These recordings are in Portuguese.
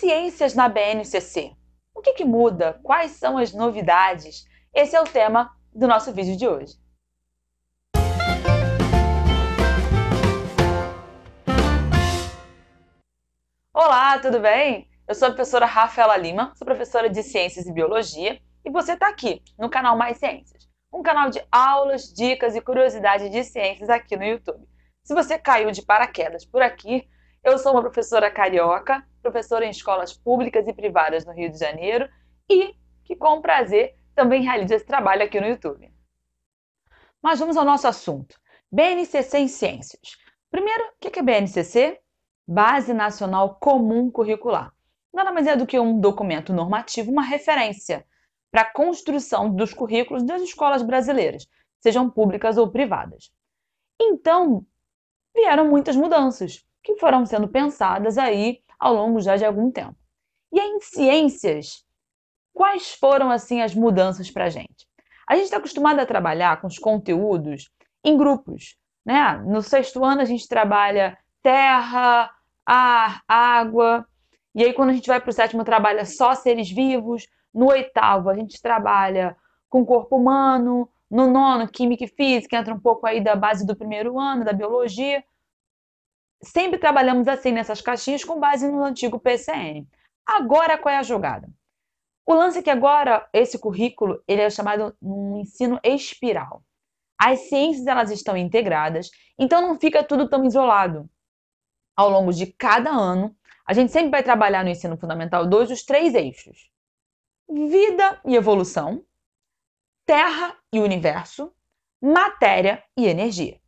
Ciências na BNCC. O que, que muda? Quais são as novidades? Esse é o tema do nosso vídeo de hoje. Olá, tudo bem? Eu sou a professora Rafaela Lima, sou professora de Ciências e Biologia e você está aqui no canal Mais Ciências, um canal de aulas, dicas e curiosidades de ciências aqui no YouTube. Se você caiu de paraquedas por aqui, eu sou uma professora carioca, professora em escolas públicas e privadas no Rio de Janeiro e que, com prazer, também realiza esse trabalho aqui no YouTube. Mas vamos ao nosso assunto: BNCC em Ciências. Primeiro, o que é BNCC? Base Nacional Comum Curricular. Nada mais é do que um documento normativo, uma referência para a construção dos currículos das escolas brasileiras, sejam públicas ou privadas. Então, vieram muitas mudanças que foram sendo pensadas aí ao longo já de algum tempo. E em ciências, quais foram assim as mudanças para a gente? A gente está acostumado a trabalhar com os conteúdos em grupos, né? No sexto ano a gente trabalha terra, ar, água, e aí quando a gente vai para o sétimo trabalha só seres vivos. No oitavo a gente trabalha com o corpo humano. No nono, química e física, entra um pouco aí da base do primeiro ano, da biologia sempre trabalhamos assim nessas caixinhas com base no antigo PCN. Agora qual é a jogada? O lance é que agora esse currículo ele é chamado um ensino espiral. As ciências elas estão integradas, então não fica tudo tão isolado. Ao longo de cada ano, a gente sempre vai trabalhar no ensino fundamental 2 os três eixos: vida e evolução, terra e universo, matéria e energia.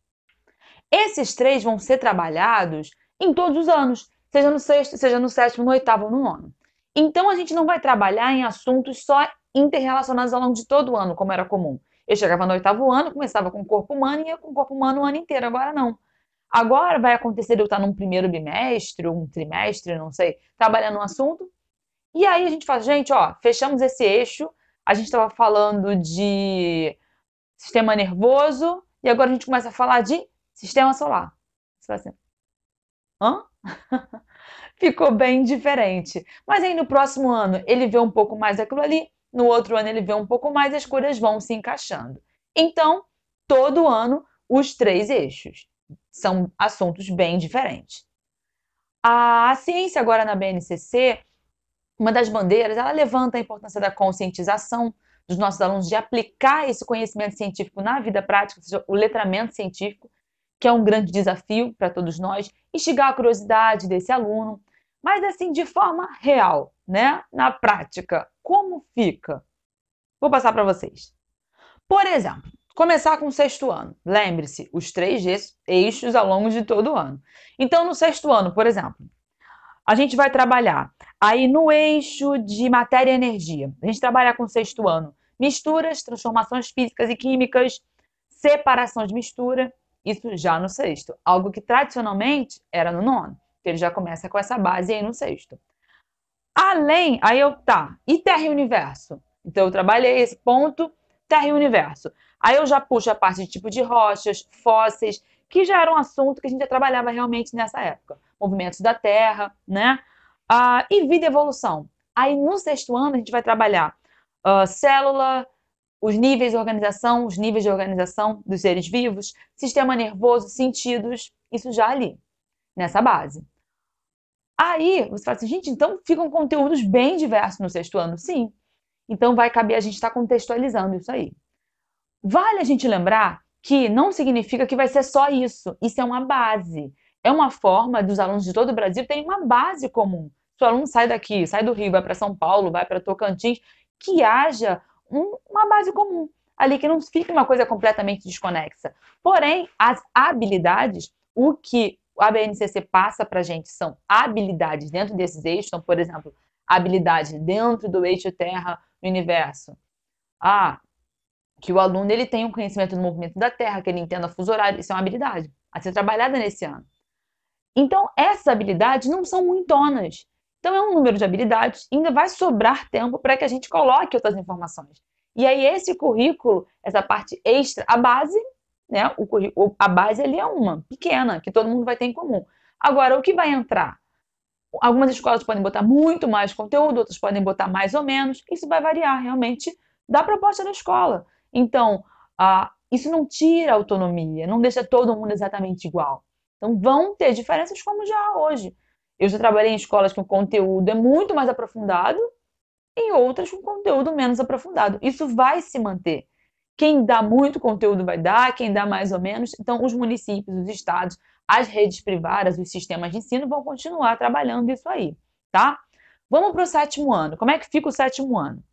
Esses três vão ser trabalhados em todos os anos, seja no sexto, seja no sétimo, no oitavo no nono. Então a gente não vai trabalhar em assuntos só interrelacionados ao longo de todo o ano, como era comum. Eu chegava no oitavo ano, começava com o corpo humano e ia com o corpo humano o ano inteiro. Agora não. Agora vai acontecer eu estar num primeiro bimestre, um trimestre, não sei, trabalhando um assunto. E aí a gente fala, gente, ó, fechamos esse eixo. A gente estava falando de sistema nervoso e agora a gente começa a falar de Sistema solar. Você fala assim, hã? Ficou bem diferente. Mas aí no próximo ano ele vê um pouco mais aquilo ali, no outro ano ele vê um pouco mais, as coisas vão se encaixando. Então, todo ano, os três eixos são assuntos bem diferentes. A ciência agora na BNCC, uma das bandeiras, ela levanta a importância da conscientização dos nossos alunos de aplicar esse conhecimento científico na vida prática, ou seja, o letramento científico que é um grande desafio para todos nós, instigar a curiosidade desse aluno, mas assim, de forma real, né? Na prática, como fica? Vou passar para vocês. Por exemplo, começar com o sexto ano. Lembre-se, os três eixos ao longo de todo o ano. Então, no sexto ano, por exemplo, a gente vai trabalhar aí no eixo de matéria e energia. A gente trabalha com o sexto ano misturas, transformações físicas e químicas, separação de mistura, isso já no sexto, algo que tradicionalmente era no nono, que ele já começa com essa base aí no sexto. Além, aí eu tá, e Terra e Universo? Então eu trabalhei esse ponto, Terra e Universo. Aí eu já puxo a parte de tipo de rochas, fósseis, que já era um assunto que a gente já trabalhava realmente nessa época. Movimentos da Terra, né? Ah, e vida e evolução. Aí no sexto ano a gente vai trabalhar uh, célula, os níveis de organização, os níveis de organização dos seres vivos, sistema nervoso, sentidos, isso já ali, nessa base. Aí você fala assim, gente, então ficam conteúdos bem diversos no sexto ano, sim. Então vai caber a gente estar tá contextualizando isso aí. Vale a gente lembrar que não significa que vai ser só isso. Isso é uma base. É uma forma dos alunos de todo o Brasil terem uma base comum. Se o aluno sai daqui, sai do Rio, vai para São Paulo, vai para Tocantins, que haja um, uma base comum, ali que não fique uma coisa completamente desconexa. Porém, as habilidades, o que a BNCC passa para a gente são habilidades dentro desses eixos, então, por exemplo, habilidade dentro do eixo Terra no universo. Ah, que o aluno ele tem um conhecimento do movimento da Terra, que ele entenda fuso horário, isso é uma habilidade a ser trabalhada nesse ano. Então, essas habilidades não são tonas. Então, é um número de habilidades, ainda vai sobrar tempo para que a gente coloque outras informações. E aí, esse currículo, essa parte extra, a base, né? O currículo, a base ali é uma, pequena, que todo mundo vai ter em comum. Agora, o que vai entrar? Algumas escolas podem botar muito mais conteúdo, outras podem botar mais ou menos. Isso vai variar realmente da proposta da escola. Então, ah, isso não tira autonomia, não deixa todo mundo exatamente igual. Então, vão ter diferenças como já hoje. Eu já trabalhei em escolas que o conteúdo é muito mais aprofundado, em outras com conteúdo menos aprofundado. Isso vai se manter. Quem dá muito conteúdo vai dar, quem dá mais ou menos. Então, os municípios, os estados, as redes privadas, os sistemas de ensino vão continuar trabalhando isso aí, tá? Vamos para o sétimo ano. Como é que fica o sétimo ano?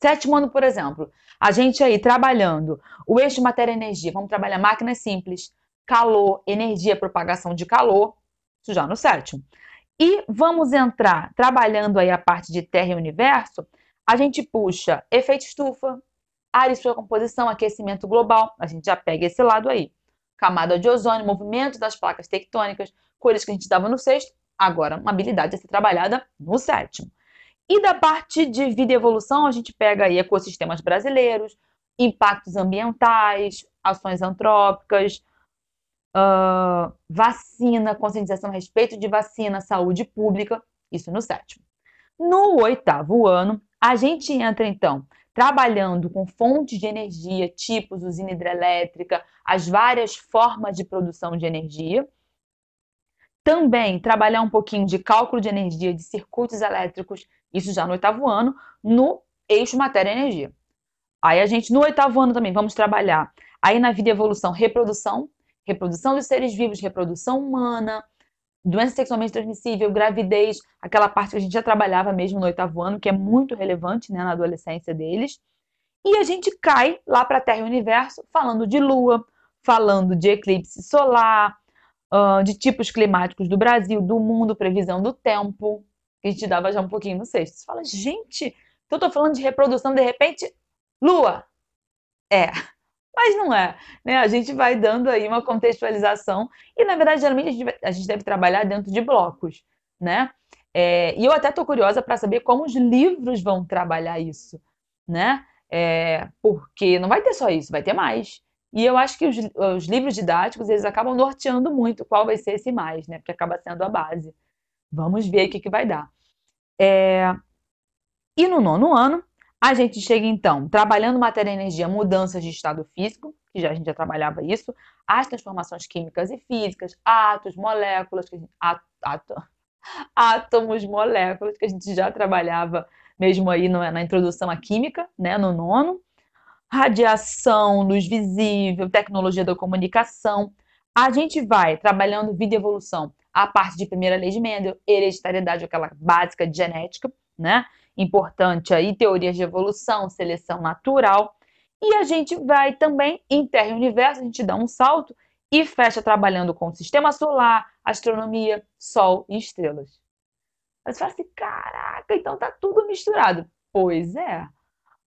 Sétimo ano, por exemplo, a gente aí trabalhando o eixo matéria-energia, vamos trabalhar máquinas simples, calor, energia, propagação de calor, já no sétimo. E vamos entrar trabalhando aí a parte de Terra e Universo. A gente puxa efeito estufa, ar e sua composição, aquecimento global. A gente já pega esse lado aí. Camada de ozônio, movimento das placas tectônicas, cores que a gente dava no sexto. Agora, uma habilidade a ser trabalhada no sétimo. E da parte de vida e evolução, a gente pega aí ecossistemas brasileiros, impactos ambientais, ações antrópicas, vacina, conscientização a respeito de vacina, saúde pública, isso no sétimo. No oitavo ano, a gente entra então trabalhando com fontes de energia, tipos, usina hidrelétrica, as várias formas de produção de energia. Também trabalhar um pouquinho de cálculo de energia, de circuitos elétricos, isso já no oitavo ano, no eixo matéria-energia. Aí a gente, no oitavo ano também, vamos trabalhar aí na vida evolução, reprodução, reprodução dos seres vivos, reprodução humana, doença sexualmente transmissível, gravidez, aquela parte que a gente já trabalhava mesmo no oitavo ano, que é muito relevante né, na adolescência deles. E a gente cai lá para a Terra e o Universo falando de Lua, falando de eclipse solar, uh, de tipos climáticos do Brasil, do mundo, previsão do tempo, que a gente dava já um pouquinho no sexto. Você fala, gente, então eu tô falando de reprodução, de repente, Lua! É, mas não é, né? A gente vai dando aí uma contextualização e, na verdade, geralmente a gente, a gente deve trabalhar dentro de blocos, né? É, e eu até estou curiosa para saber como os livros vão trabalhar isso, né? É, porque não vai ter só isso, vai ter mais. E eu acho que os, os, livros didáticos, eles acabam norteando muito qual vai ser esse mais, né? Porque acaba sendo a base. Vamos ver o que, que vai dar. É... E no nono ano, a gente chega então trabalhando matéria e energia, mudanças de estado físico, que já a gente já trabalhava isso, as transformações químicas e físicas, átomos, moléculas, que gente, átomos, moléculas, que a gente já trabalhava mesmo aí no, na introdução à química, né, no nono, radiação, luz visível, tecnologia da comunicação. A gente vai trabalhando vida e evolução, a parte de primeira lei de Mendel, hereditariedade, aquela básica de genética, né? importante aí, teorias de evolução, seleção natural. E a gente vai também em Terra e Universo, a gente dá um salto e fecha trabalhando com o sistema solar, astronomia, sol e estrelas. Aí você fala assim, caraca, então tá tudo misturado. Pois é,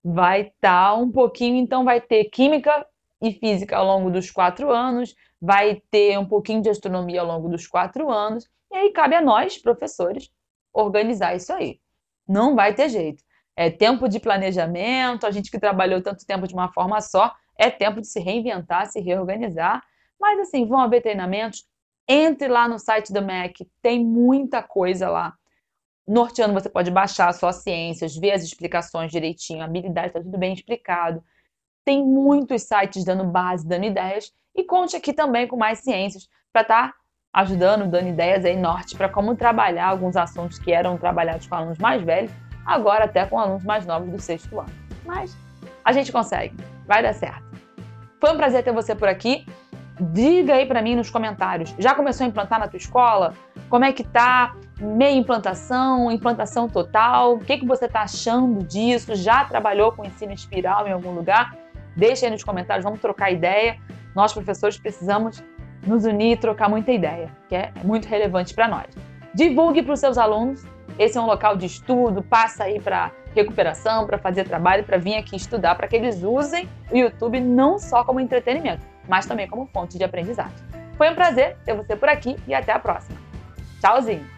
vai estar tá um pouquinho, então vai ter química e física ao longo dos quatro anos, vai ter um pouquinho de astronomia ao longo dos quatro anos, e aí cabe a nós, professores, organizar isso aí. Não vai ter jeito. É tempo de planejamento, a gente que trabalhou tanto tempo de uma forma só, é tempo de se reinventar, se reorganizar. Mas assim, vão haver treinamentos? Entre lá no site do MEC, tem muita coisa lá. Norteando, você pode baixar só ciências, ver as explicações direitinho, a habilidade está tudo bem explicado. Tem muitos sites dando base, dando ideias. E conte aqui também com mais ciências para estar tá ajudando, dando ideias aí norte para como trabalhar alguns assuntos que eram trabalhados com alunos mais velhos, agora até com alunos mais novos do sexto ano. Mas a gente consegue, vai dar certo. Foi um prazer ter você por aqui. Diga aí para mim nos comentários, já começou a implantar na tua escola? Como é que tá? Meia implantação, implantação total? O que, que você está achando disso? Já trabalhou com ensino espiral em algum lugar? Deixa aí nos comentários, vamos trocar ideia. Nós, professores, precisamos nos unir e trocar muita ideia, que é muito relevante para nós. Divulgue para os seus alunos. Esse é um local de estudo, passa aí para recuperação, para fazer trabalho, para vir aqui estudar, para que eles usem o YouTube não só como entretenimento, mas também como fonte de aprendizagem. Foi um prazer ter você por aqui e até a próxima. Tchauzinho!